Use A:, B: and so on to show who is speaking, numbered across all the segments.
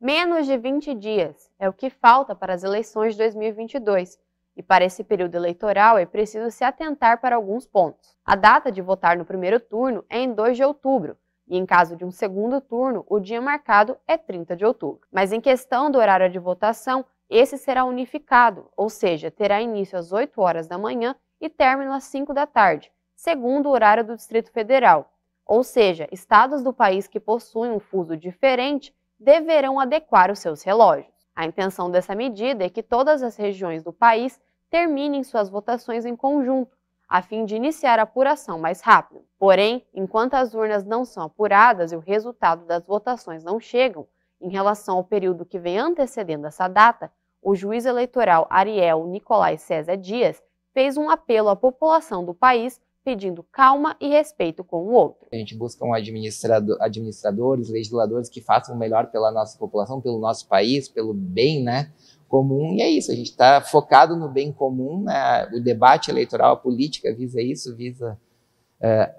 A: menos de 20 dias é o que falta para as eleições de 2022. E para esse período eleitoral é preciso se atentar para alguns pontos. A data de votar no primeiro turno é em 2 de outubro, e em caso de um segundo turno, o dia marcado é 30 de outubro. Mas em questão do horário de votação, esse será unificado, ou seja, terá início às 8 horas da manhã e término às 5 da tarde, segundo o horário do Distrito Federal. Ou seja, estados do país que possuem um fuso diferente deverão adequar os seus relógios. A intenção dessa medida é que todas as regiões do país terminem suas votações em conjunto, a fim de iniciar a apuração mais rápido. Porém, enquanto as urnas não são apuradas e o resultado das votações não chegam, em relação ao período que vem antecedendo essa data, o juiz eleitoral Ariel Nicolai César Dias fez um apelo à população do país pedindo calma e respeito com o outro.
B: A gente busca um administrador, administradores, legisladores que façam o melhor pela nossa população, pelo nosso país, pelo bem, né? comum e é isso a gente está focado no bem comum né? o debate eleitoral a política visa isso visa é,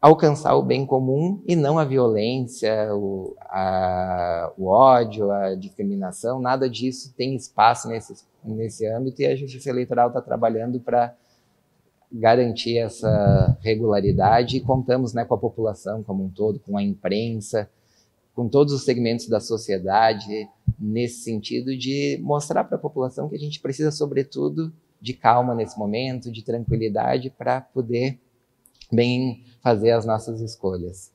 B: alcançar o bem comum e não a violência, o, a, o, ódio, a discriminação, nada disso tem espaço nesse, nesse âmbito e a Justiça Eleitoral está trabalhando para garantir essa regularidade e contamos né, com a população como um todo, com a imprensa, com todos os segmentos da sociedade, nesse sentido de mostrar para a população que a gente precisa, sobretudo, de calma nesse momento, de tranquilidade, para poder bem fazer as nossas escolhas.